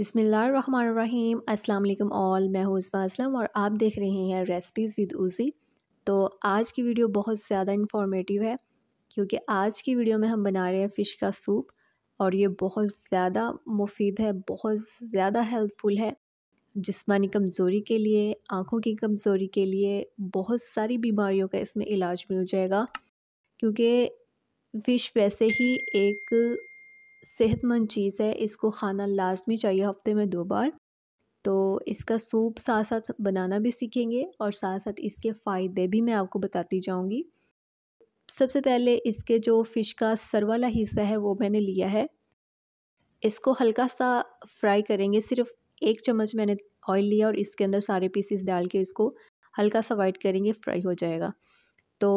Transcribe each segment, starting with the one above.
बिसमीम् अल्लाम ऑल मैं हूँ उसमा असलम और आप देख रहे हैं रेसिपीज़ विद उसी तो आज की वीडियो बहुत ज़्यादा इन्फॉर्मेटिव है क्योंकि आज की वीडियो में हम बना रहे हैं फ़िश का सूप और ये बहुत ज़्यादा मुफीद है बहुत ज़्यादा हेल्पफुल है जिसमानी कमज़ोरी के लिए आँखों की कमज़ोरी के लिए बहुत सारी बीमारियों का इसमें इलाज मिल जाएगा क्योंकि फ़िश वैसे ही एक सेहतमंद चीज़ है इसको खाना लाजमी चाहिए हफ्ते में दो बार तो इसका सूप साथ साथ बनाना भी सीखेंगे और साथ साथ इसके फ़ायदे भी मैं आपको बताती जाऊंगी सबसे पहले इसके जो फ़िश का सर वाला हिस्सा है वो मैंने लिया है इसको हल्का सा फ्राई करेंगे सिर्फ एक चम्मच मैंने ऑयल लिया और इसके अंदर सारे पीसीस डाल के इसको हल्का सा वाइट करेंगे फ्राई हो जाएगा तो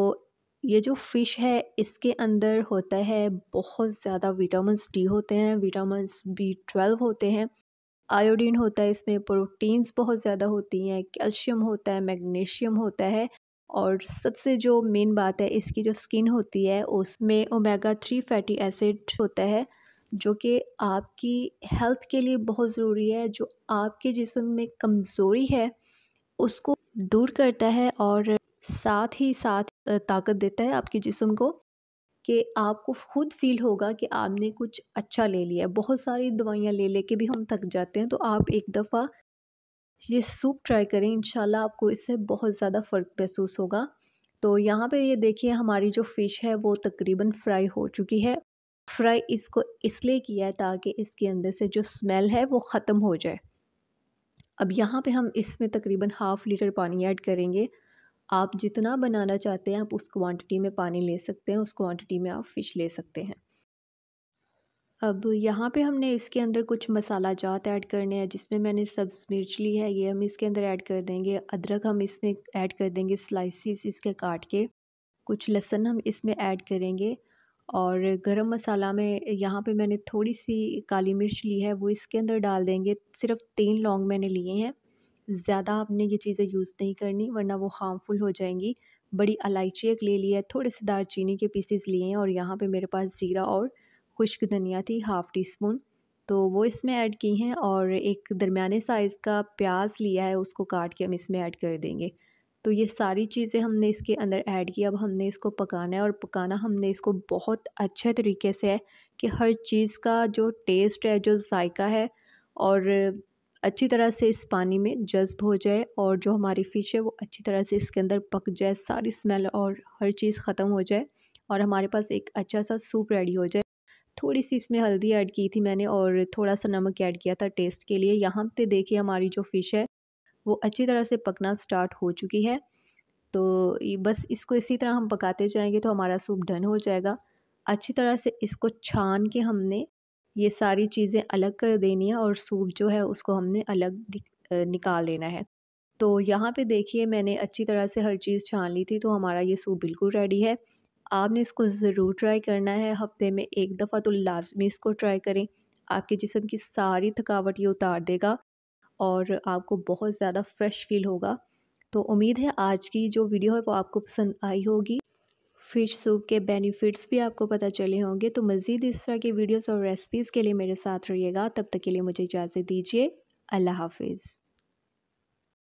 ये जो फ़िश है इसके अंदर होता है बहुत ज़्यादा विटामिनस डी होते हैं विटामिनस बी ट्वेल्व होते हैं आयोडीन होता है इसमें प्रोटीन्स बहुत ज़्यादा होती हैं कैल्शियम होता है मैग्नीशियम होता है और सबसे जो मेन बात है इसकी जो स्किन होती है उसमें ओमेगा थ्री फैटी एसिड होता है जो कि आपकी हेल्थ के लिए बहुत ज़रूरी है जो आपके जिसम में कमज़ोरी है उसको दूर करता है और साथ ही साथ ताकत देता है आपके जिसम को कि आपको खुद फील होगा कि आपने कुछ अच्छा ले लिया बहुत सारी दवाइयाँ ले लेके भी हम थक जाते हैं तो आप एक दफ़ा ये सूप ट्राई करें इन आपको इससे बहुत ज़्यादा फ़र्क महसूस होगा तो यहाँ पे ये देखिए हमारी जो फ़िश है वो तकरीबन फ्राई हो चुकी है फ्राई इसको इसलिए किया है ताकि इसके अंदर से जो स्मेल है वो ख़त्म हो जाए अब यहाँ पे हम इसमें तकरीबन हाफ़ लीटर पानी ऐड करेंगे आप जितना बनाना चाहते हैं आप उस क्वांटिटी में पानी ले सकते हैं उस क्वांटिटी में आप फ़िश ले सकते हैं अब यहाँ पे हमने इसके अंदर कुछ मसाला जात ऐड करने हैं जिसमें मैंने सब्ज़ मिर्च ली है ये हम इसके अंदर ऐड कर देंगे अदरक हम इसमें ऐड कर देंगे स्लाइसिस इसके काट के कुछ लहसन हम इसमें ऐड करेंगे और गरम मसाला में यहाँ पे मैंने थोड़ी सी काली मिर्च ली है वो इसके अंदर डाल देंगे सिर्फ तीन लौंग मैंने लिए हैं ज़्यादा आपने ये चीज़ें यूज़ नहीं करनी वरना वो हार्मफुल हो जाएंगी बड़ी इलायची एक ले लिया है थोड़े से दालचीनी के पीसेस लिए हैं और यहाँ पे मेरे पास ज़ीरा और खुश्क धनिया थी हाफ़ टी स्पून तो वो इसमें ऐड की हैं और एक दरमियाने साइज़ का प्याज लिया है उसको काट के हम इसमें ऐड कर देंगे तो ये सारी चीज़ें हमने इसके अंदर ऐड की अब हमने इसको पकाना है और पकाना हमने इसको बहुत अच्छे तरीके से है कि हर चीज़ का जो टेस्ट है जो जायका है और अच्छी तरह से इस पानी में जज्ब हो जाए और जो हमारी फ़िश है वो अच्छी तरह से इसके अंदर पक जाए सारी स्मेल और हर चीज़ ख़त्म हो जाए और हमारे पास एक अच्छा सा सूप रेडी हो जाए थोड़ी सी इसमें हल्दी ऐड की थी मैंने और थोड़ा सा नमक ऐड किया था टेस्ट के लिए यहाँ पर देखिए हमारी जो फ़िश है वो अच्छी तरह से पकना स्टार्ट हो चुकी है तो बस इसको इसी तरह हम पकाते जाएंगे तो हमारा सूप डन हो जाएगा अच्छी तरह से इसको छान के हमने ये सारी चीज़ें अलग कर देनी है और सूप जो है उसको हमने अलग निकाल लेना है तो यहाँ पे देखिए मैंने अच्छी तरह से हर चीज़ छान ली थी तो हमारा ये सूप बिल्कुल रेडी है आपने इसको ज़रूर ट्राई करना है हफ्ते में एक दफ़ा तो लाजमी इसको ट्राई करें आपके जिसम की सारी थकावट ये उतार देगा और आपको बहुत ज़्यादा फ्रेश फील होगा तो उम्मीद है आज की जो वीडियो है वो आपको पसंद आई होगी फ़िश सूप के बेनिफिट्स भी आपको पता चले होंगे तो मज़ीद इस तरह के वीडियोस और रेसिपीज़ के लिए मेरे साथ रहिएगा तब तक के लिए मुझे इजाज़त दीजिए अल्लाह हाफिज़